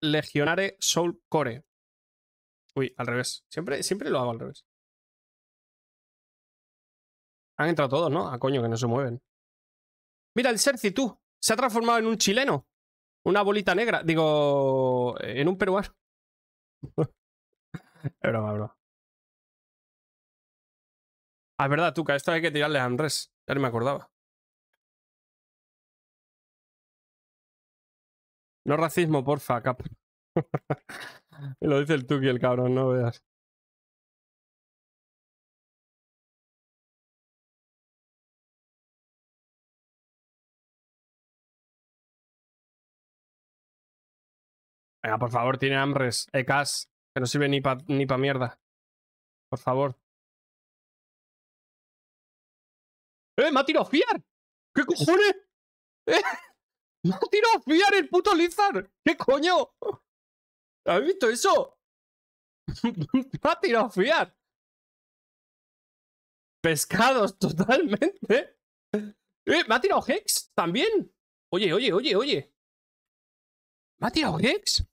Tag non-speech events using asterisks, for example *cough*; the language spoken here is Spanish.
Legionare Soul Core. Uy, al revés. Siempre, siempre lo hago al revés. Han entrado todos, ¿no? A ah, coño, que no se mueven. Mira, el Serci, tú. Se ha transformado en un chileno. Una bolita negra. Digo, en un peruano. *laughs* Ah, es verdad, es verdad, Tuca. Esto hay que tirarle a Andrés. Ya no me acordaba. No racismo, porfa, cap. *laughs* Lo dice el Tuki, el cabrón, no veas. Venga, por favor, tiene hambres, ecas que no sirve ni pa, ni pa mierda. Por favor. ¡Eh, me ha tirado fiar! ¿Qué *laughs* cojones? ¿Eh? ¡Me ha tirado a fiar el puto Lizard! ¿Qué coño? ¿Has visto eso? ¡Me ha tirado a fiar! Pescados totalmente. Eh, ¡Me ha tirado Hex también! Oye, oye, oye, oye. ¿Me ha tirado Hex?